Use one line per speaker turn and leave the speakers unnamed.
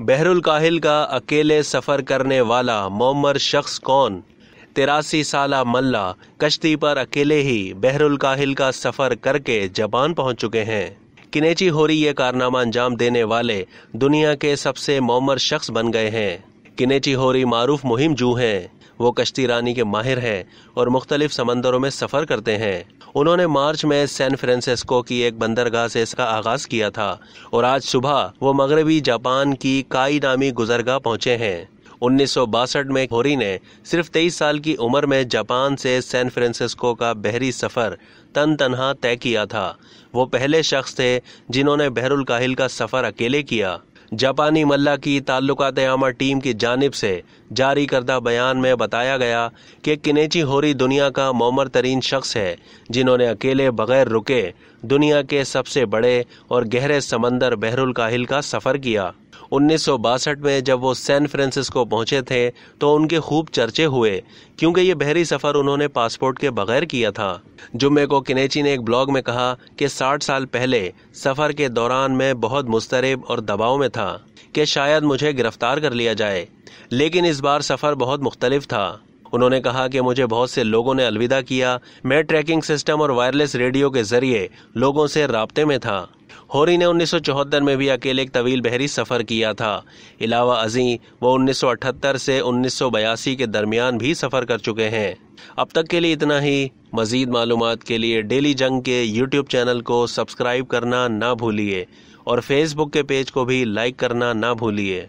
बहरुल काहिल का अकेले सफ़र करने वाला मोमर शख्स कौन तिरासी साल मल्ला कश्ती पर अकेले ही बहरुल काहिल का सफ़र करके जापान पहुंच चुके हैं किनेची होरी ये कारनामा अंजाम देने वाले दुनिया के सबसे मोमर शख्स बन गए हैं किनेची होरी मारूफ मुहिम जू हैं वो कश्ती रानी के माहिर हैं और मुख्तलिफ समंदरों में सफ़र करते हैं उन्होंने मार्च में सैन फ्रांसिस्को की एक बंदरगाह से इसका आगाज़ किया था और आज सुबह वो मगरबी जापान की काई नामी गुजरगाह पहुंचे हैं उन्नीस में होरी ने सिर्फ तेईस साल की उम्र में जापान से सैन फ्रांसिस्को का बहरी सफ़र तन तनहा तय किया था वो पहले शख्स थे जिन्होंने बहरुल काहिल का सफ़र अकेले किया जापानी मल्ला की ताल्लुकात आमा टीम की जानब से जारी करदा बयान में बताया गया कि किनेची होरी दुनिया का मोमर तरीन शख्स है जिन्होंने अकेले बगैर रुके दुनिया के सबसे बड़े और गहरे समंदर बहरुल काहिल का सफ़र किया उन्नीस में जब वो सैन फ्रांसिस्को पहुंचे थे तो उनके खूब चर्चे हुए क्योंकि ये बहरी सफ़र उन्होंने पासपोर्ट के बगैर किया था जुम्मे को किनेची ने एक ब्लॉग में कहा कि 60 साल पहले सफ़र के दौरान मैं बहुत मुस्तरब और दबाव में था कि शायद मुझे गिरफ्तार कर लिया जाए लेकिन इस बार सफ़र बहुत मुख्तलिफ था उन्होंने कहा कि मुझे बहुत से लोगों ने अलविदा किया मैं ट्रैकिंग सिस्टम और वायरलेस रेडियो के जरिए लोगों से रबते में था होरी ने उन्नीस में भी अकेले एक तवील बहरी सफ़र किया था इलावा अजी वो 1978 से 1982 के दरमियान भी सफ़र कर चुके हैं अब तक के लिए इतना ही मज़ीद मालूम के लिए डेली जंग के यूट्यूब चैनल को सब्सक्राइब करना ना भूलिए और फेसबुक के पेज को भी लाइक करना ना भूलिए